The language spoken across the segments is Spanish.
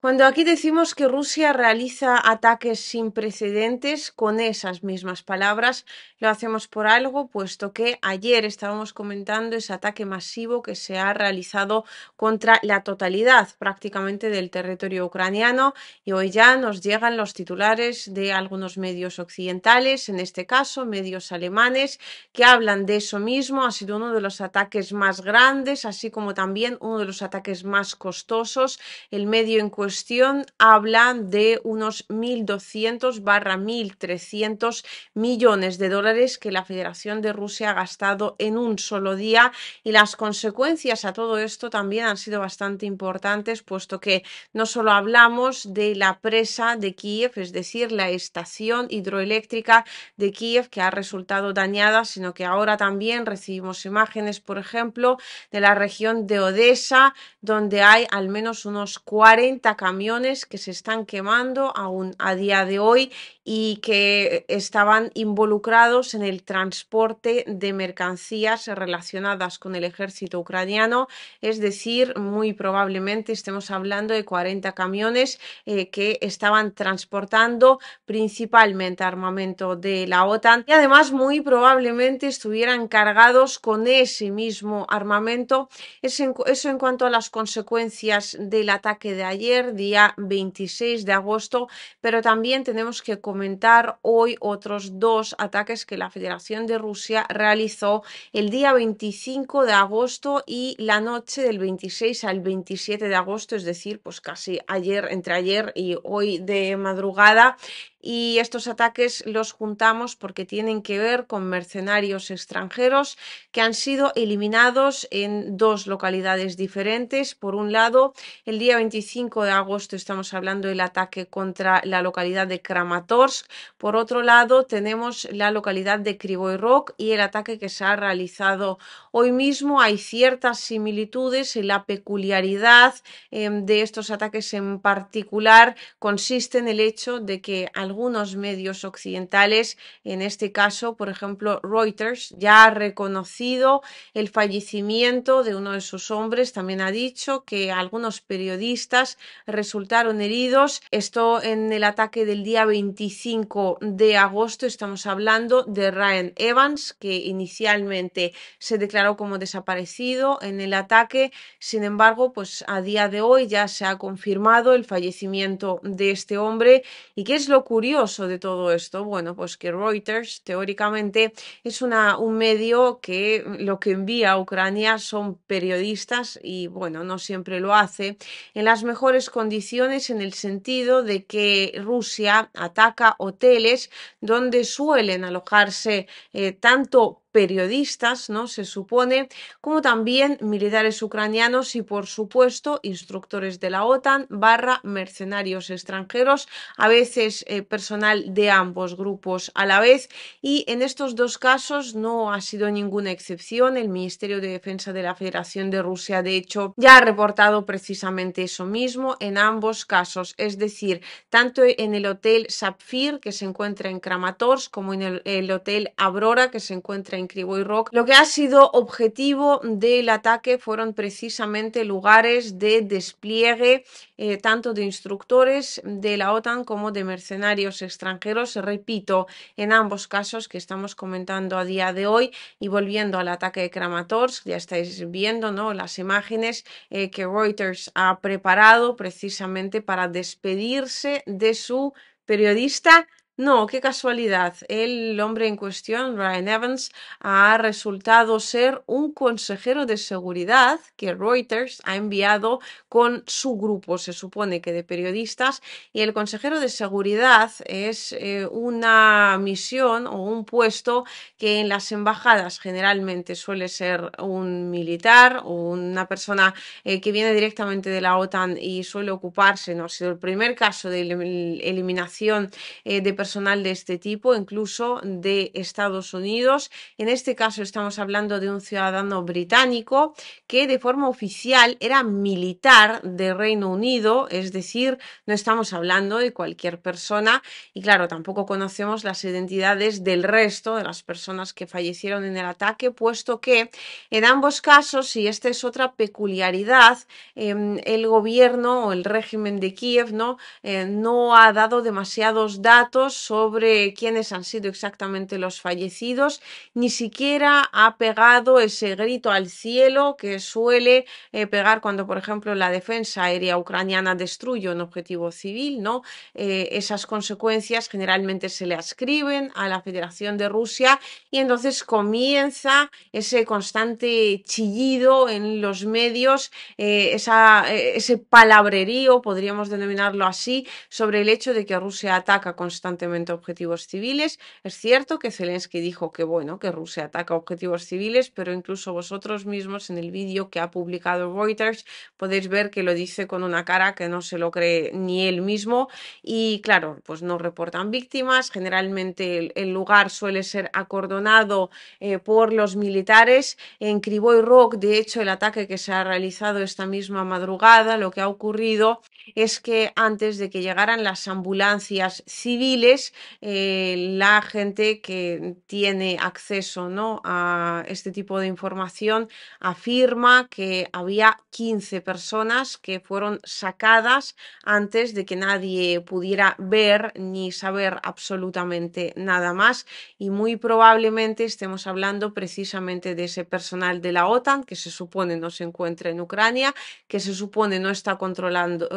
Cuando aquí decimos que Rusia realiza ataques sin precedentes, con esas mismas palabras lo hacemos por algo, puesto que ayer estábamos comentando ese ataque masivo que se ha realizado contra la totalidad prácticamente del territorio ucraniano y hoy ya nos llegan los titulares de algunos medios occidentales, en este caso medios alemanes, que hablan de eso mismo. Ha sido uno de los ataques más grandes, así como también uno de los ataques más costosos. El medio en cuestión hablan de unos 1.200 barra 1.300 millones de dólares que la Federación de Rusia ha gastado en un solo día y las consecuencias a todo esto también han sido bastante importantes, puesto que no solo hablamos de la presa de Kiev, es decir, la estación hidroeléctrica de Kiev que ha resultado dañada, sino que ahora también recibimos imágenes, por ejemplo, de la región de Odessa, donde hay al menos unos 40 camiones que se están quemando aún a día de hoy y que estaban involucrados en el transporte de mercancías relacionadas con el ejército ucraniano. Es decir, muy probablemente estemos hablando de 40 camiones eh, que estaban transportando principalmente armamento de la OTAN y además muy probablemente estuvieran cargados con ese mismo armamento. eso en cuanto a las consecuencias del ataque de ayer día 26 de agosto, pero también tenemos que comentar hoy otros dos ataques que la Federación de Rusia realizó el día 25 de agosto y la noche del 26 al 27 de agosto, es decir, pues casi ayer, entre ayer y hoy de madrugada y estos ataques los juntamos porque tienen que ver con mercenarios extranjeros que han sido eliminados en dos localidades diferentes. Por un lado, el día 25 de agosto estamos hablando del ataque contra la localidad de Kramatorsk. Por otro lado, tenemos la localidad de Krivoy y el ataque que se ha realizado hoy mismo. Hay ciertas similitudes y la peculiaridad em, de estos ataques en particular consiste en el hecho de que algunos medios occidentales, en este caso, por ejemplo, Reuters ya ha reconocido el fallecimiento de uno de sus hombres, también ha dicho que algunos periodistas resultaron heridos, esto en el ataque del día 25 de agosto, estamos hablando de Ryan Evans, que inicialmente se declaró como desaparecido en el ataque, sin embargo, pues a día de hoy ya se ha confirmado el fallecimiento de este hombre y qué es lo curioso de todo esto? Bueno, pues que Reuters teóricamente es un medio que lo que envía a Ucrania son periodistas y bueno, no siempre lo hace en las mejores condiciones en el sentido de que Rusia ataca hoteles donde suelen alojarse eh, tanto periodistas, ¿no? Se supone, como también militares ucranianos y, por supuesto, instructores de la OTAN barra mercenarios extranjeros, a veces eh, personal de ambos grupos a la vez. Y en estos dos casos no ha sido ninguna excepción. El Ministerio de Defensa de la Federación de Rusia, de hecho, ya ha reportado precisamente eso mismo en ambos casos, es decir, tanto en el Hotel Sapphire, que se encuentra en Kramatorsk, como en el, Hotel Aurora, que se encuentra en Rock. Lo que ha sido objetivo del ataque fueron precisamente lugares de despliegue eh, tanto de instructores de la OTAN como de mercenarios extranjeros. Repito, en ambos casos que estamos comentando a día de hoy y volviendo al ataque de Kramatorsk, ya estáis viendo ¿no? las imágenes eh, que Reuters ha preparado precisamente para despedirse de su periodista no, qué casualidad. El hombre en cuestión, Ryan Evans, ha resultado ser un consejero de seguridad que Reuters ha enviado con su grupo, se supone que de periodistas, y el consejero de seguridad es eh, una misión o un puesto que en las embajadas generalmente suele ser un militar o una persona eh, que viene directamente de la OTAN y suele ocuparse, no ha sido el primer caso de eliminación eh, de personas de este tipo, incluso de Estados Unidos. En este caso estamos hablando de un ciudadano británico que de forma oficial era militar de Reino Unido, es decir, no estamos hablando de cualquier persona y claro, tampoco conocemos las identidades del resto de las personas que fallecieron en el ataque, puesto que en ambos casos, y esta es otra peculiaridad, em, el gobierno o el régimen de Kiev no eh, ha dado demasiados datos sobre quiénes han sido exactamente los fallecidos, ni siquiera ha pegado ese grito al cielo que suele eh, pegar cuando, por ejemplo, la defensa aérea ucraniana destruye un objetivo civil, ¿no? Eh, esas consecuencias generalmente se le ascriben a la Federación de Rusia y entonces comienza ese constante chillido en los medios, eh, ese palabrerío, podríamos denominarlo así, sobre el hecho de que Rusia ataca constantemente objetivos civiles. Es cierto que Zelensky dijo que bueno, que Rusia ataca objetivos civiles, pero incluso vosotros mismos en el vídeo que ha publicado Reuters podéis ver que lo dice con una cara que no se lo cree ni él mismo y claro, pues no reportan víctimas. Generalmente el, lugar suele ser acordonado eh, por los militares. En Kriboy Rock, de hecho, el ataque que se ha realizado esta misma madrugada, lo que ha ocurrido es que antes de que llegaran las ambulancias civiles, eh, la gente que tiene acceso ¿no? a este tipo de información afirma que había 15 personas que fueron sacadas antes de que nadie pudiera ver ni saber absolutamente nada más y muy probablemente estemos hablando precisamente de ese personal de la OTAN que se supone no se encuentra en Ucrania, que se supone no está controlando,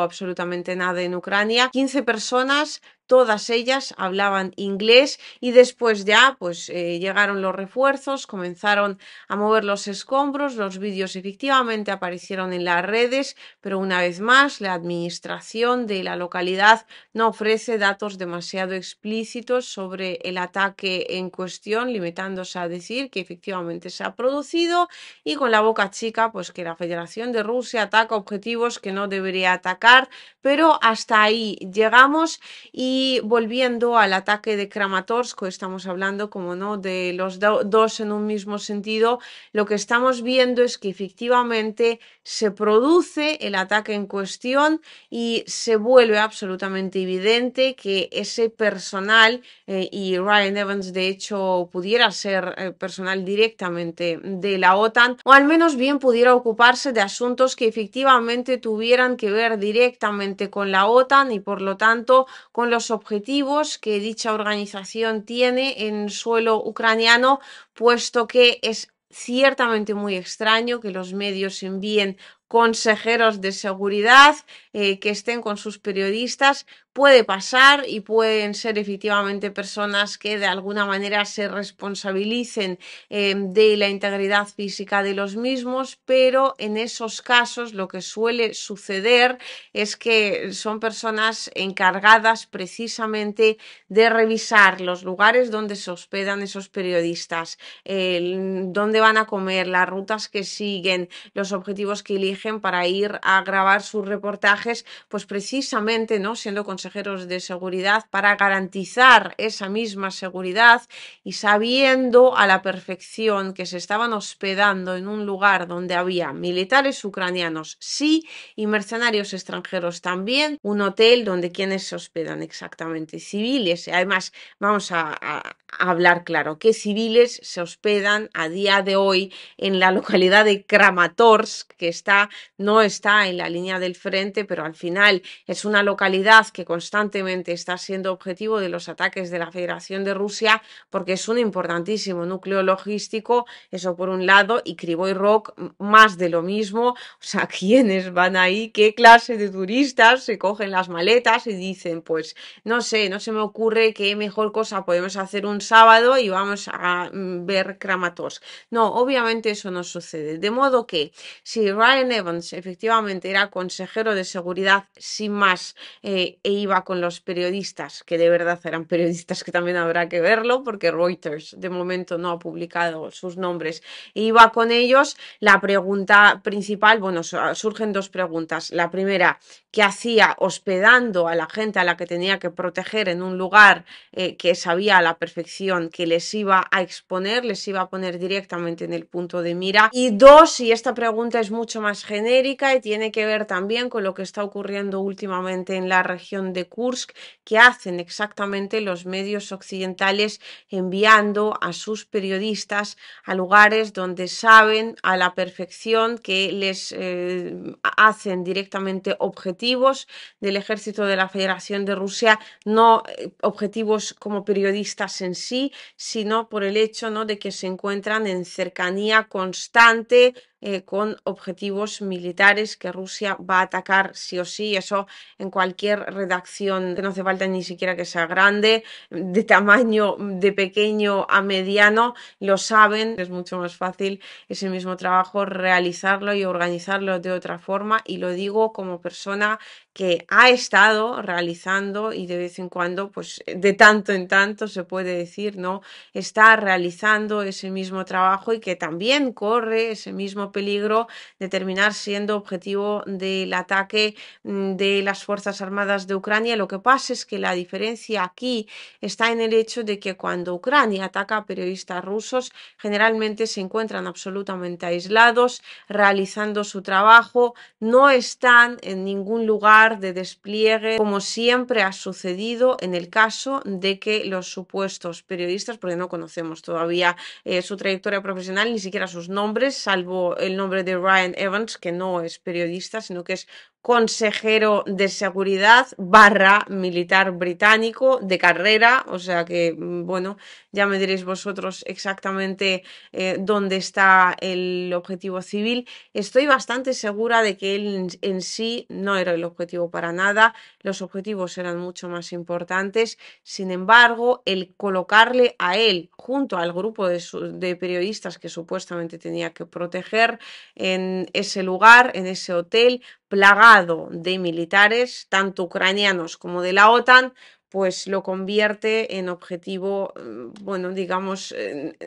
absolutamente nada en Ucrania. 15 personas todas ellas hablaban inglés y después ya pues eh, llegaron los refuerzos, comenzaron a mover los escombros, los vídeos efectivamente aparecieron en las redes, pero una vez más la administración de la localidad no ofrece datos demasiado explícitos sobre el ataque en cuestión, limitándose a decir que efectivamente se ha producido y con la boca chica pues que la Federación de Rusia ataca objetivos que no debería atacar, pero hasta ahí llegamos y y volviendo al ataque de Kramatorsk, estamos hablando, como no, de los dos en un mismo sentido, lo que estamos viendo es que efectivamente se produce el ataque en cuestión y se vuelve absolutamente evidente que ese personal, eh, y Ryan Evans de hecho pudiera ser eh, personal directamente de la OTAN, o al menos bien pudiera ocuparse de asuntos que efectivamente tuvieran que ver directamente con la OTAN y por lo tanto con los objetivos que dicha organización tiene en suelo ucraniano, puesto que es ciertamente muy extraño que los medios envíen consejeros de seguridad eh, que estén con sus periodistas puede pasar y pueden ser efectivamente personas que de alguna manera se responsabilicen em, de la integridad física de los mismos, pero en esos casos lo que suele suceder es que son personas encargadas precisamente de revisar los lugares donde se hospedan esos periodistas, dónde van a comer, las rutas que siguen, los objetivos que eligen para ir a grabar su reportaje pues precisamente, ¿no? Siendo consejeros de seguridad para garantizar esa misma seguridad y sabiendo a la perfección que se estaban hospedando en un lugar donde había militares ucranianos, sí, y mercenarios extranjeros también, un hotel donde quienes se hospedan exactamente, civiles. Además, vamos a, hablar claro, que civiles se hospedan a día de hoy en la localidad de Kramatorsk, que está, no está en la línea del frente, pero al final es una localidad que constantemente está siendo objetivo de los ataques de la Federación de Rusia porque es un importantísimo núcleo logístico, eso por un lado, y Criboy Rock más de lo mismo, o sea, ¿quiénes van ahí? ¿Qué clase de turistas se cogen las maletas y dicen, pues no sé, no se me ocurre qué mejor cosa podemos hacer un sábado y vamos a mm, ver Kramatorsk No, obviamente eso no sucede. De modo que si Ryan Evans efectivamente era consejero de seguridad, seguridad sin más eh, e iba con los periodistas, que de verdad eran periodistas que también habrá que verlo, porque Reuters de momento no ha publicado sus nombres, e iba con ellos, la pregunta principal, bueno, surgen dos preguntas. La primera, que hacía hospedando a la gente a la que tenía que proteger en un lugar eh, que sabía a la perfección que les iba a exponer, les iba a poner directamente en el punto de mira? Y dos, y esta pregunta es mucho más genérica y tiene que ver también con lo que está ocurriendo últimamente en la región de Kursk, que hacen exactamente los medios occidentales enviando a sus periodistas a lugares donde saben a la perfección que les eh, hacen directamente objetivos del ejército de la Federación de Rusia, no eh, objetivos como periodistas en sí, sino por el hecho ¿no? de que se encuentran en cercanía constante eh, con objetivos militares que Rusia va a atacar sí o sí. Eso en cualquier redacción, que no hace falta ni siquiera que sea grande, de tamaño de pequeño a mediano, lo saben. Es mucho más fácil ese mismo trabajo realizarlo y organizarlo de otra forma. Y lo digo como persona que ha estado realizando y de vez en cuando, pues de tanto en tanto se puede decir, ¿no? Está realizando ese mismo trabajo y que también corre ese mismo peligro de terminar siendo objetivo del ataque mm, de las Fuerzas Armadas de Ucrania. Lo que pasa es que la diferencia aquí está en el hecho de que cuando Ucrania ataca a periodistas rusos, generalmente se encuentran absolutamente aislados, realizando su trabajo, no están en ningún lugar de despliegue, como siempre ha sucedido en el caso de que los supuestos periodistas, porque no conocemos todavía eh, su trayectoria profesional, ni siquiera sus nombres, salvo el nombre de Ryan Evans, que no es periodista, sino que es consejero de seguridad barra militar británico de carrera, o sea que, mm, bueno, ya me diréis vosotros exactamente eh, dónde está el objetivo civil. Estoy bastante segura de que él en, sí no era el objetivo para nada, los objetivos eran mucho más importantes, sin embargo, el colocarle a él junto al grupo de periodistas que supuestamente tenía que proteger, en ese lugar, en ese hotel, plagado de militares, tanto ucranianos como de la OTAN, pues lo convierte en objetivo, mm, bueno, digamos,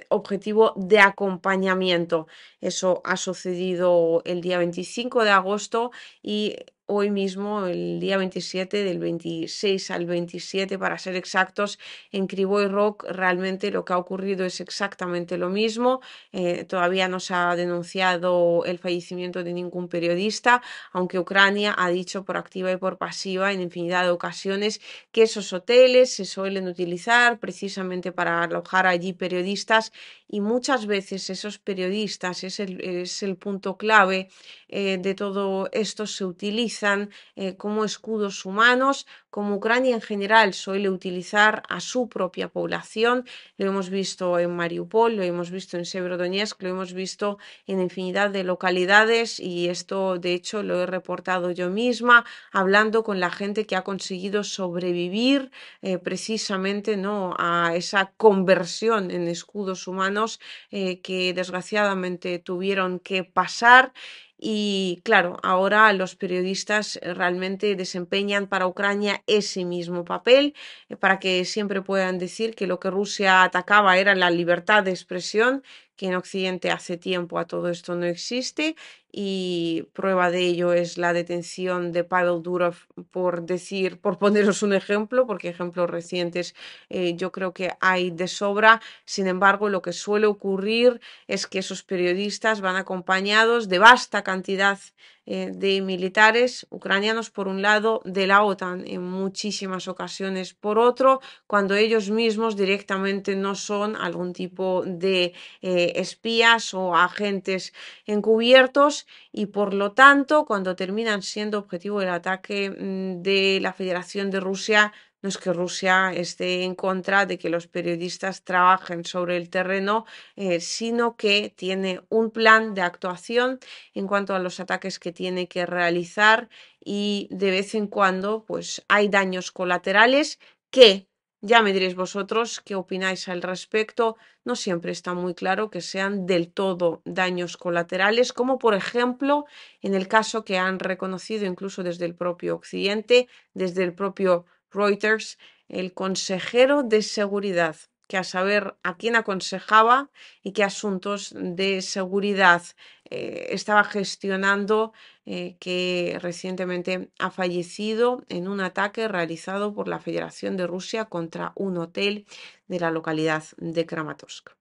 objetivo de acompañamiento. Eso ha sucedido el día 25 de agosto y hoy mismo, el día 27, del 26 al 27 para ser exactos, en Criboy Rock realmente lo que ha ocurrido es exactamente lo mismo. Eh, todavía no se ha denunciado el fallecimiento de ningún periodista, aunque Ucrania ha dicho por activa y por pasiva en infinidad de ocasiones que esos hoteles se suelen utilizar precisamente para alojar allí periodistas y muchas veces esos periodistas es el, punto clave eh, de todo esto se utiliza eh, como escudos humanos, como Ucrania en general suele utilizar a su propia población. Lo hemos visto en Mariupol, lo hemos visto en Severodonetsk, lo hemos visto en infinidad de localidades y esto de hecho lo he reportado yo misma hablando con la gente que ha conseguido sobrevivir eh, precisamente ¿no? a esa conversión en escudos humanos eh, que desgraciadamente tuvieron que pasar y claro, ahora los periodistas eh, realmente desempeñan para Ucrania ese mismo papel, eh, para que siempre puedan decir que lo que Rusia atacaba era la libertad de expresión, que en Occidente hace tiempo a todo esto no existe, y prueba de ello es la detención de Pavel Durov por decir, por poneros un ejemplo, porque ejemplos recientes eh, yo creo que hay de sobra. Sin embargo, lo que suele ocurrir es que esos periodistas van acompañados de vasta cantidad eh, de militares ucranianos, por un lado, de la OTAN en muchísimas ocasiones, por otro, cuando ellos mismos directamente no son algún tipo de eh, espías o agentes encubiertos y, por lo tanto, cuando terminan siendo objetivo del ataque mm, de la Federación de Rusia, no es que Rusia esté en contra de que los periodistas trabajen sobre el terreno, eh, sino que tiene un plan de actuación en cuanto a los ataques que tiene que realizar y de vez en cuando pues hay daños colaterales que ya me diréis vosotros qué opináis al respecto. No siempre está muy claro que sean del todo daños colaterales, como por ejemplo en el caso que han reconocido incluso desde el propio Occidente, desde el propio Reuters el consejero de seguridad, que a saber a quién aconsejaba y qué asuntos de seguridad eh, estaba gestionando, eh, que recientemente ha fallecido en un ataque realizado por la Federación de Rusia contra un hotel de la localidad de Kramatorsk.